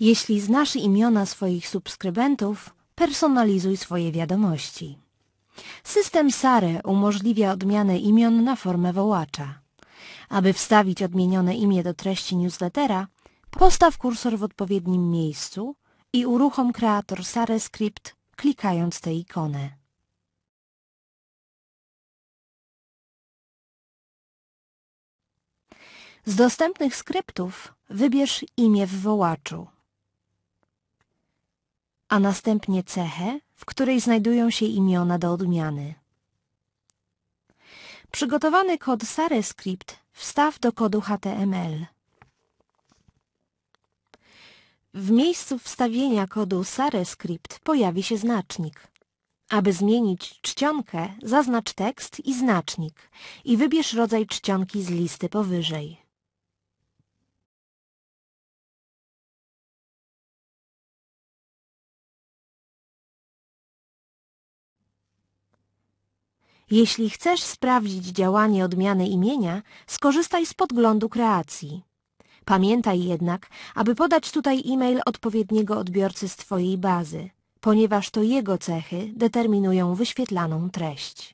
Jeśli znasz imiona swoich subskrybentów, personalizuj swoje wiadomości. System SARE umożliwia odmianę imion na formę wołacza. Aby wstawić odmienione imię do treści newslettera, postaw kursor w odpowiednim miejscu i uruchom kreator SARE Script klikając tę ikonę. Z dostępnych skryptów wybierz imię w wołaczu a następnie cechę, w której znajdują się imiona do odmiany. Przygotowany kod SareScript wstaw do kodu HTML. W miejscu wstawienia kodu SareScript pojawi się znacznik. Aby zmienić czcionkę, zaznacz tekst i znacznik i wybierz rodzaj czcionki z listy powyżej. Jeśli chcesz sprawdzić działanie odmiany imienia, skorzystaj z podglądu kreacji. Pamiętaj jednak, aby podać tutaj e-mail odpowiedniego odbiorcy z Twojej bazy, ponieważ to jego cechy determinują wyświetlaną treść.